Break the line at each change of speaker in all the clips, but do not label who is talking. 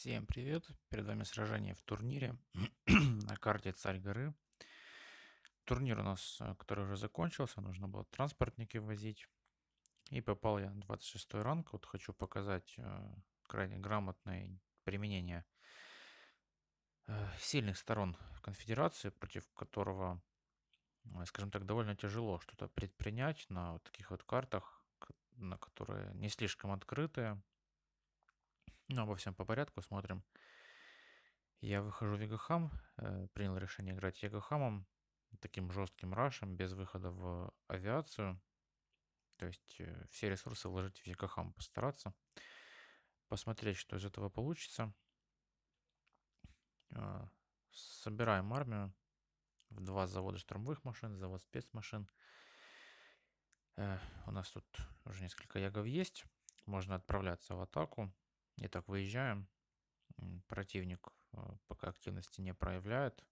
Всем привет! Перед вами сражение в турнире на карте Царь горы. Турнир у нас, э, который уже закончился, нужно было транспортники возить. И попал я на 26 ранг. Вот хочу показать э, крайне грамотное применение э, сильных сторон конфедерации, против которого, скажем так, довольно тяжело что-то предпринять на вот таких вот картах, на которые не слишком открытые, ну обо всем по порядку, смотрим. Я выхожу в Ягахам, э, принял решение играть Ягахамом, таким жестким рашем, без выхода в авиацию. То есть э, все ресурсы вложить в Ягахам, постараться. Посмотреть, что из этого получится. Э, собираем армию в два завода штурмовых машин, завод спецмашин. у нас тут уже несколько ягов есть. Можно отправляться в атаку. Итак, выезжаем. Противник э, пока активности не проявляет.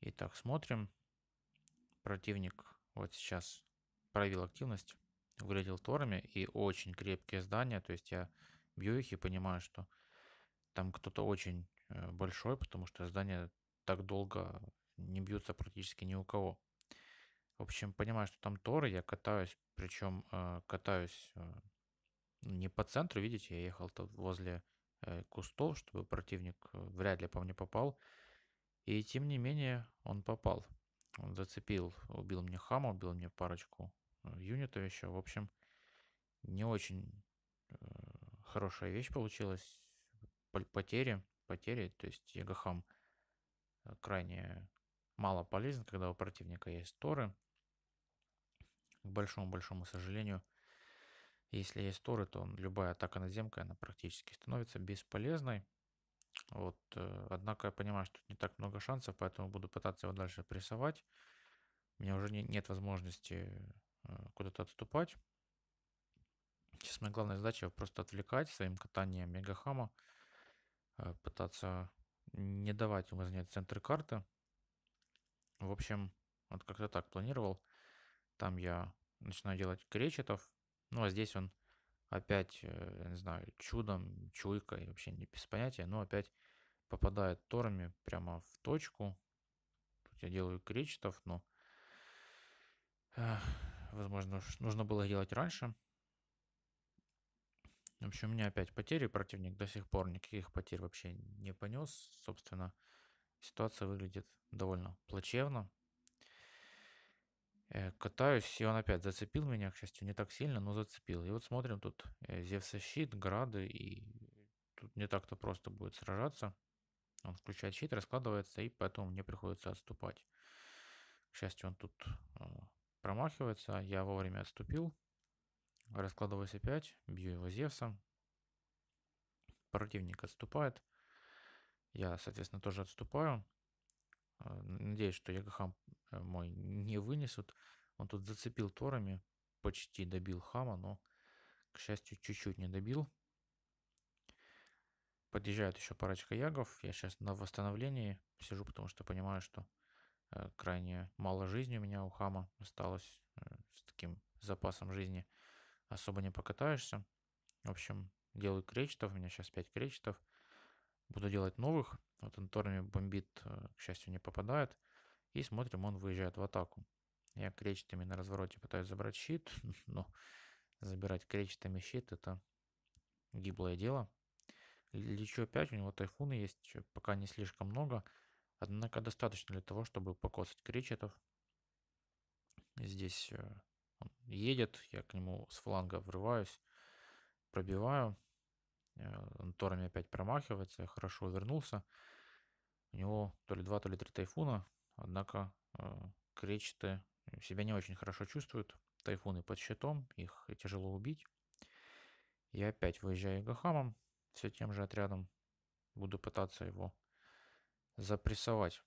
Итак, смотрим. Противник вот сейчас проявил активность, угодил торами и очень крепкие здания. То есть я бью их и понимаю, что там кто-то очень э, большой, потому что здания так долго не бьются практически ни у кого. В общем, понимаю, что там торы, я катаюсь, причем э, катаюсь не по центру, видите, я ехал тут возле э, кустов, чтобы противник э, вряд ли по мне попал. И тем не менее он попал. Он зацепил, убил мне хама, убил мне парочку э, юнитов еще. В общем, не очень хорошая вещь получилась. Потери, потери, то есть Ягахам крайне мало полезен, когда у противника есть торы. К большому-большому сожалению, если есть торы, то любая атака наземка, она практически становится бесполезной. Вот, э, однако я понимаю, что тут не так много шансов, поэтому буду пытаться его дальше прессовать. У меня уже не, нет возможности э, куда-то отступать. Сейчас моя главная задача просто отвлекать своим катанием Мегахама, э, пытаться не давать ему занять центр карты. В общем, вот как-то так планировал. Там я начинаю делать кречетов, ну, а здесь он опять, э, не знаю, чудом, чуйкой, вообще не без понятия, но опять попадает торами прямо в точку. Тут я делаю кречетов, но, возможно, нужно было делать раньше. В общем, у меня опять потери. Противник до сих пор никаких потерь вообще не понес. Собственно, ситуация выглядит довольно плачевно. Э, катаюсь, и он опять зацепил меня, к счастью, не так сильно, но зацепил. И вот смотрим, тут э, Зевса щит, грады, и тут не так-то просто будет сражаться. Он включает щит, раскладывается, и поэтому мне приходится отступать. К счастью, он тут а, промахивается, я вовремя отступил. Раскладываюсь опять, бью его Зевсом. Противник отступает. Я, соответственно, тоже отступаю. А, надеюсь, что Ягахам э, мой не вынесут. Он тут зацепил торами, почти добил Хама, но, к счастью, чуть-чуть не добил. Подъезжает еще парочка ягов. Я сейчас на восстановлении сижу, потому что понимаю, что э, крайне мало жизни у меня у Хама осталось э, с таким запасом жизни. Особо не покатаешься. В общем, делаю кречетов. У меня сейчас 5 кречетов буду делать новых. Вот он бомбит, э, к счастью, не попадает. И смотрим, он выезжает в атаку. Я кречетами на развороте пытаюсь забрать щит, но забирать кречетами щит это гиблое дело. Лечу опять, у него тайфуны есть, пока не слишком много. Однако достаточно для того, чтобы покосать кречетов. Здесь э, он едет, я к нему с фланга врываюсь, пробиваю. Э, Торами опять промахивается, хорошо вернулся. У него то ли два, то ли три тайфуна, однако э, кречеты э, себя не очень хорошо чувствуют. Тайфуны под щитом, их тяжело убить. Я опять выезжаю Гахамом, все тем же отрядом. Буду пытаться его запрессовать.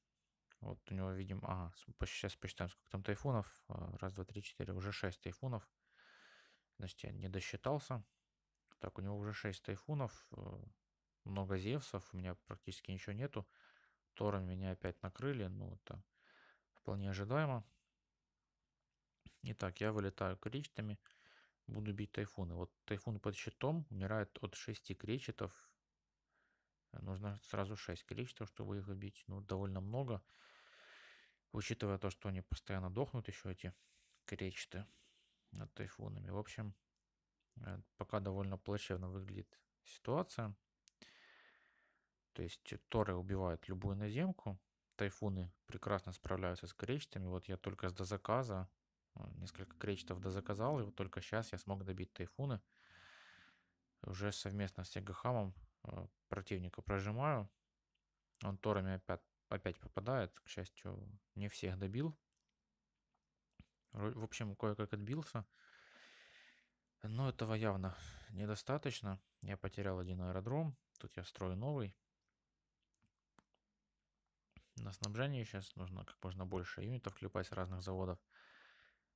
Вот у него, видим, ага, сейчас посчитаем, сколько там тайфунов. Раз, два, три, четыре, уже шесть тайфунов. Значит, я не досчитался. Так, у него уже 6 тайфунов, э, много зевсов, у меня практически ничего нету. Тором меня опять накрыли, ну это вполне ожидаемо. Итак, я вылетаю кречетами, буду бить тайфуны. Вот тайфун под щитом умирает от 6 кречетов. Нужно сразу 6 кречетов, чтобы их убить. Ну, довольно много. Учитывая то, что они постоянно дохнут еще эти кречеты над тайфунами. В общем, Э, пока довольно плачевно выглядит ситуация. То есть Торы убивают любую наземку. Тайфуны прекрасно справляются с кречетами. Вот я только с дозаказа, э, несколько кречетов дозаказал, и вот только сейчас я смог добить тайфуны. Уже совместно с Ягахамом э, противника прожимаю. Он Торами опять, опять попадает. К счастью, не всех добил. В общем, кое-как отбился. Но этого явно недостаточно. Я потерял один аэродром. Тут я строю новый. На снабжение сейчас нужно как можно больше юнитов клепать с разных заводов.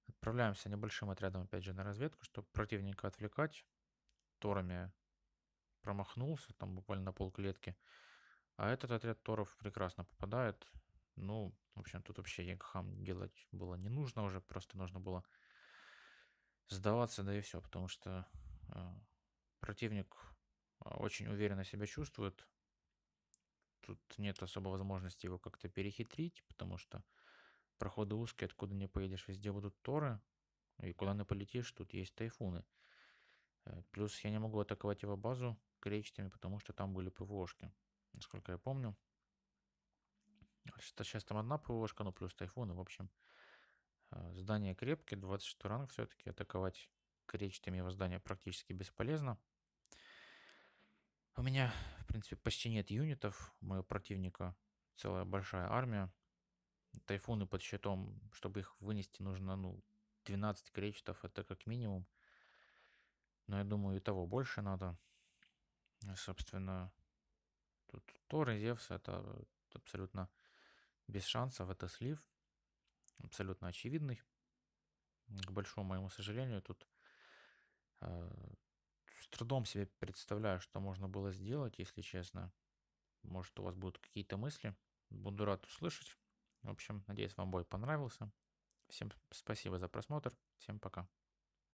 Отправляемся небольшим отрядом опять же на разведку, чтобы противника отвлекать. Торами промахнулся, там буквально на клетки. А этот отряд Торов прекрасно попадает. Ну, в общем, тут вообще Ягхам делать было не нужно уже, просто нужно было сдаваться, да и все, потому что э, противник а, очень уверенно себя чувствует. Тут нет особо возможности его как-то перехитрить, потому что проходы узкие, откуда не поедешь, везде будут торы, и куда не полетишь, тут есть тайфуны. Э, плюс я не могу атаковать его базу кречетами, потому что там были ПВОшки, насколько я помню. Сейчас там одна ПВОшка, но плюс тайфуны, в общем, Э, здание крепкие, 26 ранг все-таки. Атаковать кречетами его здание практически бесполезно. У меня, в принципе, почти нет юнитов. У моего противника целая большая армия. Тайфуны под щитом, чтобы их вынести, нужно ну, 12 кречетов, это как минимум. Но я думаю, и того больше надо. Собственно, тут Торы, Зевс, это абсолютно без шансов, это слив абсолютно очевидный. К большому моему сожалению, тут э, с трудом себе представляю, что можно было сделать, если честно. Может, у вас будут какие-то мысли. Буду рад услышать. В общем, надеюсь, вам бой понравился. Всем спасибо за просмотр. Всем пока.